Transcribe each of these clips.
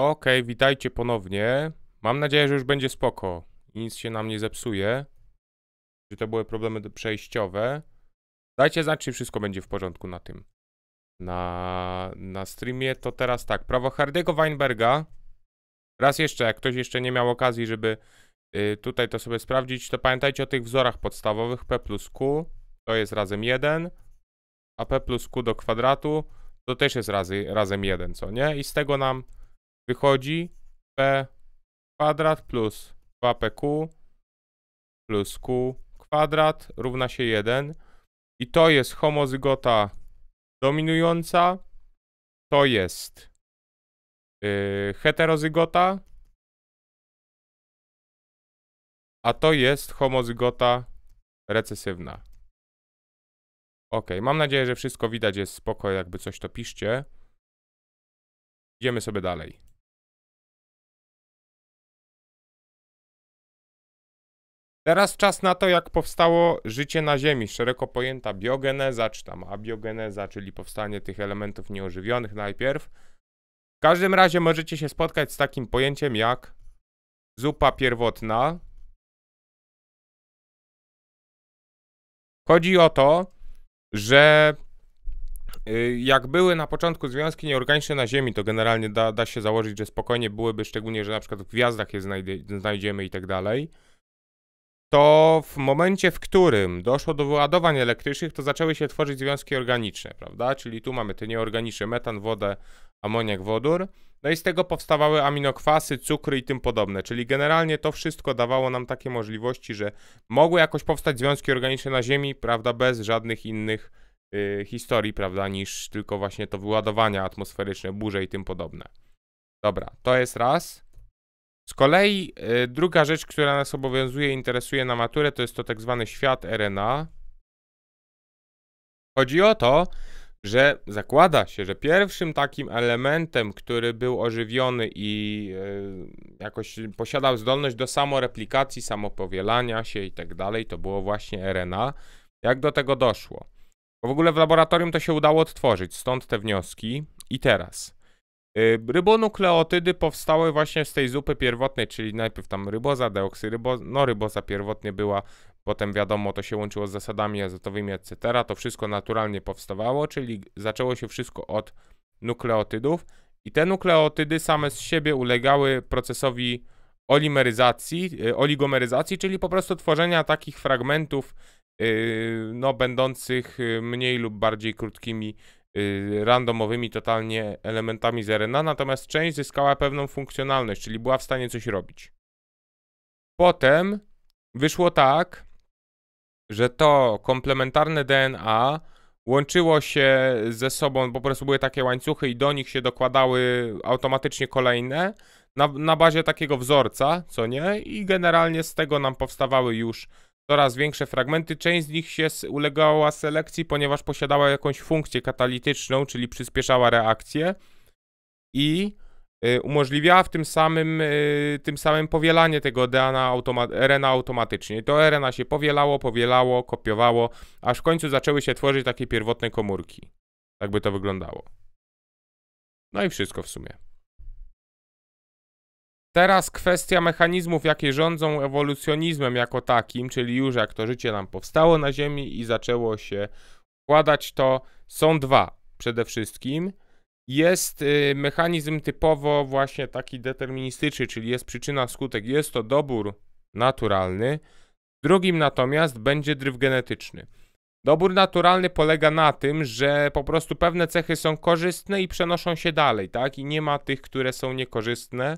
Okej, okay, witajcie ponownie. Mam nadzieję, że już będzie spoko. Nic się nam nie zepsuje. Czy to były problemy przejściowe? Dajcie znać, czy wszystko będzie w porządku na tym. Na, na streamie to teraz tak. Prawo Hardego Weinberga. Raz jeszcze, jak ktoś jeszcze nie miał okazji, żeby y, tutaj to sobie sprawdzić, to pamiętajcie o tych wzorach podstawowych. P plus Q to jest razem 1, a P plus Q do kwadratu to też jest razy, razem 1, co nie? I z tego nam wychodzi p kwadrat plus 2pq plus q kwadrat równa się 1. I to jest homozygota dominująca, to jest yy, heterozygota, a to jest homozygota recesywna. Ok, mam nadzieję, że wszystko widać jest spoko, jakby coś to piszcie. Idziemy sobie dalej. Teraz czas na to, jak powstało życie na Ziemi, szeroko pojęta biogeneza, czy tam abiogeneza, czyli powstanie tych elementów nieożywionych najpierw. W każdym razie możecie się spotkać z takim pojęciem jak zupa pierwotna. Chodzi o to, że y, jak były na początku związki nieorganiczne na Ziemi, to generalnie da, da się założyć, że spokojnie byłyby, szczególnie, że na przykład w gwiazdach je znajdziemy i tak dalej to w momencie, w którym doszło do wyładowań elektrycznych, to zaczęły się tworzyć związki organiczne, prawda? Czyli tu mamy te nieorganiczne metan, wodę, amoniak, wodór. No i z tego powstawały aminokwasy, cukry i tym podobne. Czyli generalnie to wszystko dawało nam takie możliwości, że mogły jakoś powstać związki organiczne na Ziemi, prawda, bez żadnych innych y, historii, prawda, niż tylko właśnie to wyładowania atmosferyczne, burze i tym podobne. Dobra, to jest raz. Z kolei y, druga rzecz, która nas obowiązuje, interesuje na maturę, to jest to tak zwany świat RNA. Chodzi o to, że zakłada się, że pierwszym takim elementem, który był ożywiony i y, jakoś posiadał zdolność do samoreplikacji, samopowielania się i tak dalej, to było właśnie RNA. Jak do tego doszło? Bo w ogóle w laboratorium to się udało odtworzyć, stąd te wnioski. I teraz. Y, rybonukleotydy powstały właśnie z tej zupy pierwotnej, czyli najpierw tam ryboza, deoksyryboza, no ryboza pierwotnie była, potem wiadomo to się łączyło z zasadami azotowymi, etc. To wszystko naturalnie powstawało, czyli zaczęło się wszystko od nukleotydów i te nukleotydy same z siebie ulegały procesowi olimeryzacji, y, oligomeryzacji, czyli po prostu tworzenia takich fragmentów, y, no będących mniej lub bardziej krótkimi Y, randomowymi totalnie elementami z RNA, natomiast część zyskała pewną funkcjonalność, czyli była w stanie coś robić. Potem wyszło tak, że to komplementarne DNA łączyło się ze sobą, po prostu były takie łańcuchy i do nich się dokładały automatycznie kolejne na, na bazie takiego wzorca, co nie? I generalnie z tego nam powstawały już coraz większe fragmenty. Część z nich się ulegała selekcji, ponieważ posiadała jakąś funkcję katalityczną, czyli przyspieszała reakcję i y, umożliwiała w tym samym, y, tym samym powielanie tego DNA automa RNA automatycznie. To RNA się powielało, powielało, kopiowało, aż w końcu zaczęły się tworzyć takie pierwotne komórki. Tak by to wyglądało. No i wszystko w sumie. Teraz kwestia mechanizmów, jakie rządzą ewolucjonizmem jako takim, czyli już jak to życie nam powstało na Ziemi i zaczęło się układać, to są dwa przede wszystkim. Jest y, mechanizm typowo właśnie taki deterministyczny, czyli jest przyczyna, skutek, jest to dobór naturalny. Drugim natomiast będzie dryw genetyczny. Dobór naturalny polega na tym, że po prostu pewne cechy są korzystne i przenoszą się dalej, tak? I nie ma tych, które są niekorzystne.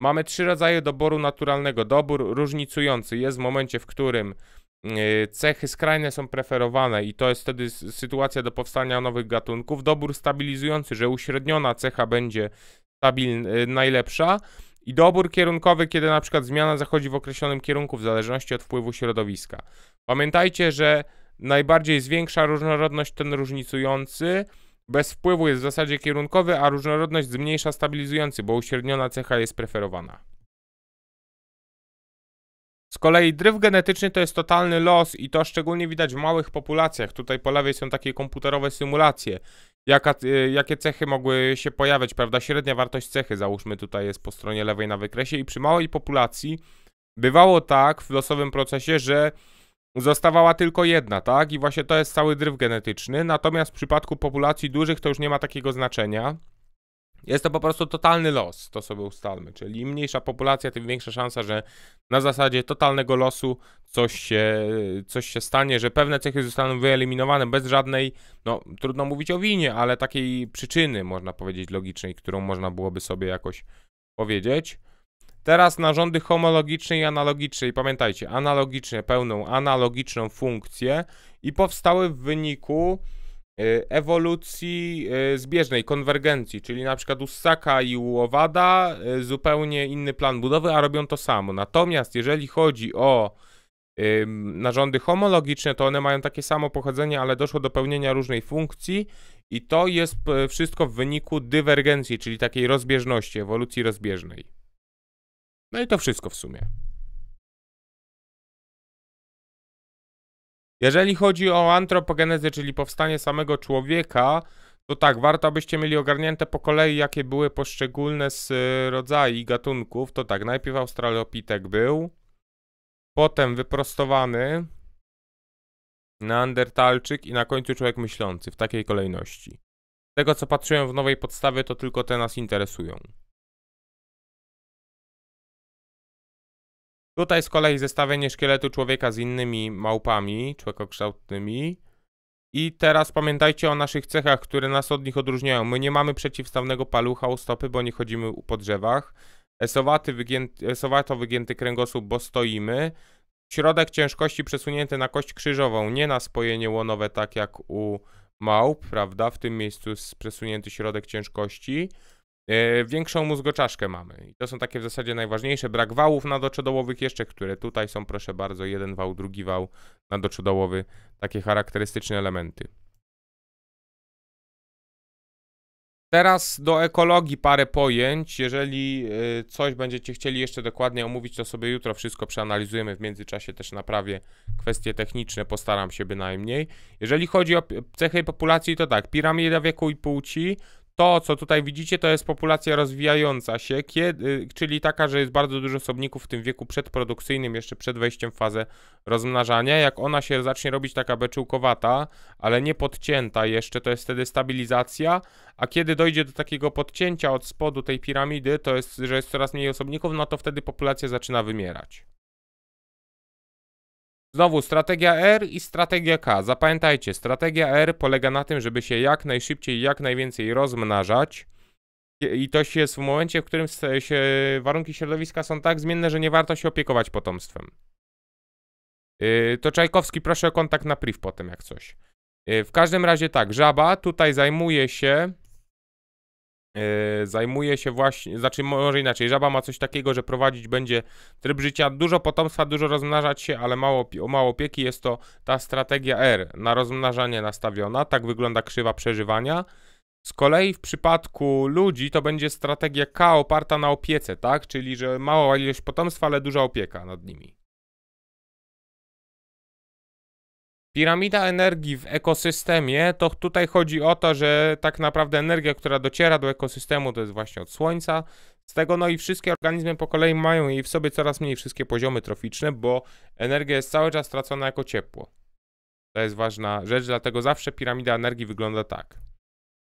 Mamy trzy rodzaje doboru naturalnego. Dobór różnicujący jest w momencie, w którym e, cechy skrajne są preferowane i to jest wtedy sytuacja do powstania nowych gatunków. Dobór stabilizujący, że uśredniona cecha będzie stabilna, e, najlepsza. I dobór kierunkowy, kiedy na przykład zmiana zachodzi w określonym kierunku w zależności od wpływu środowiska. Pamiętajcie, że najbardziej zwiększa różnorodność ten różnicujący, bez wpływu jest w zasadzie kierunkowy, a różnorodność zmniejsza stabilizujący, bo uśredniona cecha jest preferowana. Z kolei dryf genetyczny to jest totalny los i to szczególnie widać w małych populacjach. Tutaj po lewej są takie komputerowe symulacje, Jaka, e, jakie cechy mogły się pojawiać, prawda? Średnia wartość cechy, załóżmy tutaj jest po stronie lewej na wykresie i przy małej populacji bywało tak w losowym procesie, że Zostawała tylko jedna, tak? I właśnie to jest cały dryf genetyczny. Natomiast w przypadku populacji dużych to już nie ma takiego znaczenia. Jest to po prostu totalny los, to sobie ustalmy. Czyli im mniejsza populacja, tym większa szansa, że na zasadzie totalnego losu coś się, coś się stanie, że pewne cechy zostaną wyeliminowane bez żadnej, no trudno mówić o winie, ale takiej przyczyny, można powiedzieć, logicznej, którą można byłoby sobie jakoś powiedzieć. Teraz narządy homologiczne i analogiczne. I pamiętajcie, analogiczne pełną analogiczną funkcję i powstały w wyniku y, ewolucji y, zbieżnej, konwergencji, czyli na przykład u ssaka i u owada y, zupełnie inny plan budowy, a robią to samo. Natomiast jeżeli chodzi o narządy homologiczne, to one mają takie samo pochodzenie, ale doszło do pełnienia różnej funkcji i to jest wszystko w wyniku dywergencji, czyli takiej rozbieżności, ewolucji rozbieżnej. No i to wszystko w sumie. Jeżeli chodzi o antropogenezę, czyli powstanie samego człowieka, to tak, warto byście mieli ogarnięte po kolei, jakie były poszczególne z rodzaj gatunków. To tak, najpierw Australopitek był, potem wyprostowany, Neandertalczyk i na końcu człowiek myślący, w takiej kolejności. Z tego co patrzyłem w nowej podstawie, to tylko te nas interesują. Tutaj z kolei zestawienie szkieletu człowieka z innymi małpami człowiekokształtnymi. I teraz pamiętajcie o naszych cechach, które nas od nich odróżniają. My nie mamy przeciwstawnego palucha u stopy, bo nie chodzimy po drzewach. Esowaty wygięty, wygięty kręgosłup, bo stoimy. Środek ciężkości przesunięty na kość krzyżową, nie na spojenie łonowe, tak jak u małp, prawda? W tym miejscu jest przesunięty środek ciężkości. E, większą mózgoczaszkę mamy. I to są takie w zasadzie najważniejsze. Brak wałów nadoczodołowych jeszcze, które tutaj są, proszę bardzo, jeden wał, drugi wał nadoczodołowy. Takie charakterystyczne elementy. Teraz do ekologii parę pojęć. Jeżeli e, coś będziecie chcieli jeszcze dokładnie omówić, to sobie jutro wszystko przeanalizujemy. W międzyczasie też naprawię kwestie techniczne, postaram się bynajmniej. Jeżeli chodzi o cechy populacji, to tak, piramida wieku i płci to, co tutaj widzicie, to jest populacja rozwijająca się, kiedy, czyli taka, że jest bardzo dużo osobników w tym wieku przedprodukcyjnym, jeszcze przed wejściem w fazę rozmnażania. Jak ona się zacznie robić taka beczułkowata, ale nie podcięta jeszcze, to jest wtedy stabilizacja, a kiedy dojdzie do takiego podcięcia od spodu tej piramidy, to jest, że jest coraz mniej osobników, no to wtedy populacja zaczyna wymierać. Znowu strategia R i strategia K. Zapamiętajcie, strategia R polega na tym, żeby się jak najszybciej, jak najwięcej rozmnażać. I to się jest w momencie, w którym się warunki środowiska są tak zmienne, że nie warto się opiekować potomstwem. Y, to Czajkowski, proszę o kontakt na priv potem, jak coś. Y, w każdym razie tak, żaba tutaj zajmuje się E, zajmuje się właśnie, znaczy może inaczej, żaba ma coś takiego, że prowadzić będzie tryb życia, dużo potomstwa, dużo rozmnażać się, ale mało, mało opieki, jest to ta strategia R, na rozmnażanie nastawiona, tak wygląda krzywa przeżywania. Z kolei w przypadku ludzi to będzie strategia K oparta na opiece, tak? Czyli, że mała ilość potomstwa, ale duża opieka nad nimi. Piramida energii w ekosystemie, to tutaj chodzi o to, że tak naprawdę energia, która dociera do ekosystemu, to jest właśnie od słońca. Z tego, no i wszystkie organizmy po kolei mają jej w sobie coraz mniej wszystkie poziomy troficzne, bo energia jest cały czas tracona jako ciepło. To jest ważna rzecz, dlatego zawsze piramida energii wygląda tak.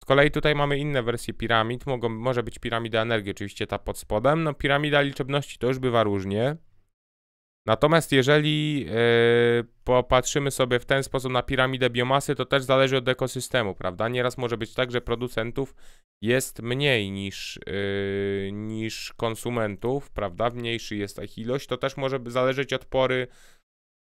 Z kolei tutaj mamy inne wersje piramid. Mogą, może być piramida energii, oczywiście ta pod spodem. No, piramida liczebności to już bywa różnie. Natomiast jeżeli e, popatrzymy sobie w ten sposób na piramidę biomasy, to też zależy od ekosystemu, prawda? Nieraz może być tak, że producentów jest mniej niż, e, niż konsumentów, prawda? Mniejszy jest ich ilość. To też może zależeć od pory,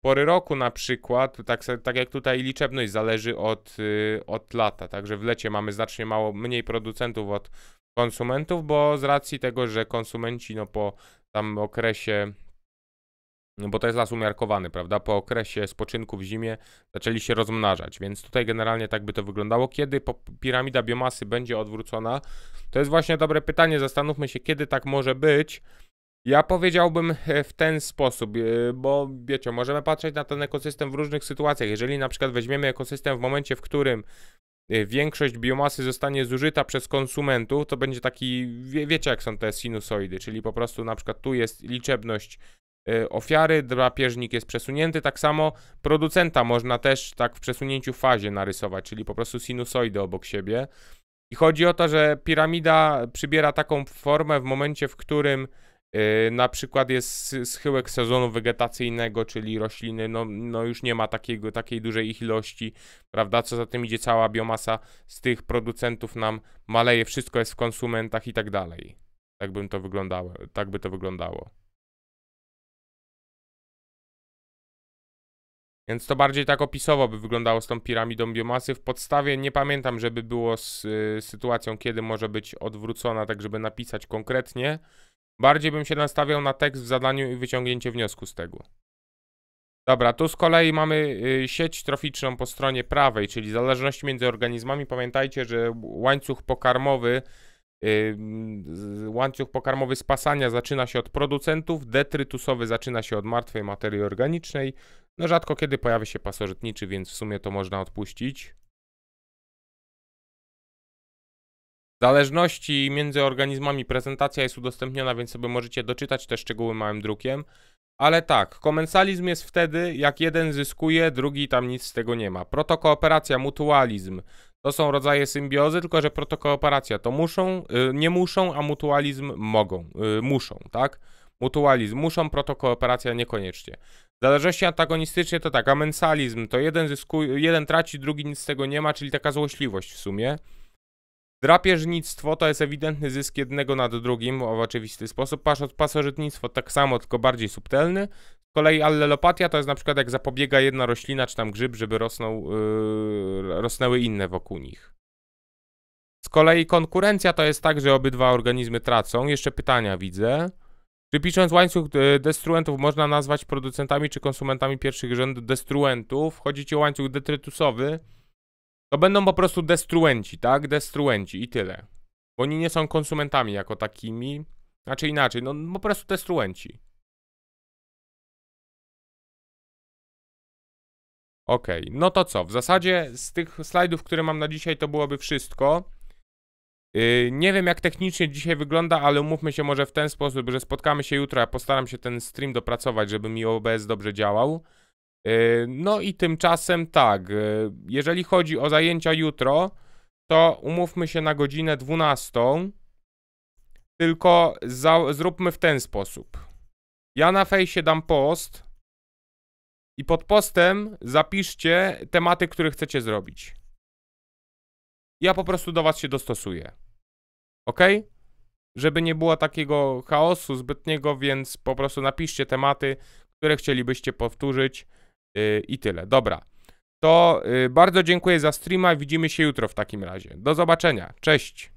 pory roku na przykład, tak, tak jak tutaj liczebność zależy od, e, od lata. Także w lecie mamy znacznie mało, mniej producentów od konsumentów, bo z racji tego, że konsumenci no po tam okresie no bo to jest las umiarkowany, prawda? Po okresie spoczynku w zimie zaczęli się rozmnażać, więc tutaj generalnie tak by to wyglądało. Kiedy piramida biomasy będzie odwrócona? To jest właśnie dobre pytanie, zastanówmy się, kiedy tak może być. Ja powiedziałbym e, w ten sposób, e, bo wiecie, możemy patrzeć na ten ekosystem w różnych sytuacjach. Jeżeli na przykład weźmiemy ekosystem w momencie, w którym e, większość biomasy zostanie zużyta przez konsumentów, to będzie taki, wie, wiecie jak są te sinusoidy, czyli po prostu na przykład tu jest liczebność Y, ofiary, drapieżnik jest przesunięty, tak samo producenta można też tak w przesunięciu fazie narysować, czyli po prostu sinusoidy obok siebie. I chodzi o to, że piramida przybiera taką formę w momencie, w którym y, na przykład jest schyłek sezonu wegetacyjnego, czyli rośliny, no, no już nie ma takiego, takiej dużej ich ilości, prawda? Co za tym idzie, cała biomasa z tych producentów nam maleje, wszystko jest w konsumentach i tak dalej. Tak bym to wyglądało, tak by to wyglądało. Więc to bardziej tak opisowo by wyglądało z tą piramidą biomasy. W podstawie nie pamiętam, żeby było z y, sytuacją, kiedy może być odwrócona, tak żeby napisać konkretnie. Bardziej bym się nastawiał na tekst w zadaniu i wyciągnięcie wniosku z tego. Dobra, tu z kolei mamy y, sieć troficzną po stronie prawej, czyli zależności między organizmami. Pamiętajcie, że łańcuch pokarmowy Łańcuch pokarmowy spasania zaczyna się od producentów, detrytusowy zaczyna się od martwej materii organicznej. No rzadko kiedy pojawia się pasożytniczy, więc w sumie to można odpuścić. Zależności między organizmami prezentacja jest udostępniona, więc sobie możecie doczytać te szczegóły małym drukiem. Ale tak, komensalizm jest wtedy, jak jeden zyskuje, drugi tam nic z tego nie ma. Protokooperacja, mutualizm, to są rodzaje symbiozy, tylko że protokooperacja to muszą, y, nie muszą, a mutualizm mogą, y, muszą, tak? Mutualizm muszą, protokooperacja niekoniecznie. Zależności antagonistyczne to tak, a mensalizm, to jeden, zyskuje, jeden traci, drugi nic z tego nie ma, czyli taka złośliwość w sumie. Drapieżnictwo to jest ewidentny zysk jednego nad drugim w oczywisty sposób. Pasożytnictwo tak samo, tylko bardziej subtelny. Z kolei allelopatia to jest na przykład jak zapobiega jedna roślina czy tam grzyb, żeby rosnął, yy, rosnęły inne wokół nich. Z kolei konkurencja to jest tak, że obydwa organizmy tracą. Jeszcze pytania widzę. Czy pisząc łańcuch y, destruentów można nazwać producentami czy konsumentami pierwszych rzędów destruentów? Chodzi ci o łańcuch detrytusowy. To będą po prostu destruenci, tak? Destruenci i tyle. Bo oni nie są konsumentami jako takimi. Znaczy inaczej, no po prostu destruenci. Okej, okay. no to co? W zasadzie z tych slajdów, które mam na dzisiaj, to byłoby wszystko. Y, nie wiem, jak technicznie dzisiaj wygląda, ale umówmy się może w ten sposób, że spotkamy się jutro. Ja postaram się ten stream dopracować, żeby mi OBS dobrze działał. Y, no i tymczasem tak, y, jeżeli chodzi o zajęcia jutro, to umówmy się na godzinę 12. Tylko zróbmy w ten sposób. Ja na fejsie dam post, i pod postem zapiszcie tematy, które chcecie zrobić. Ja po prostu do was się dostosuję. Ok? Żeby nie było takiego chaosu zbytniego, więc po prostu napiszcie tematy, które chcielibyście powtórzyć yy, i tyle. Dobra. To yy, bardzo dziękuję za streama. Widzimy się jutro w takim razie. Do zobaczenia. Cześć.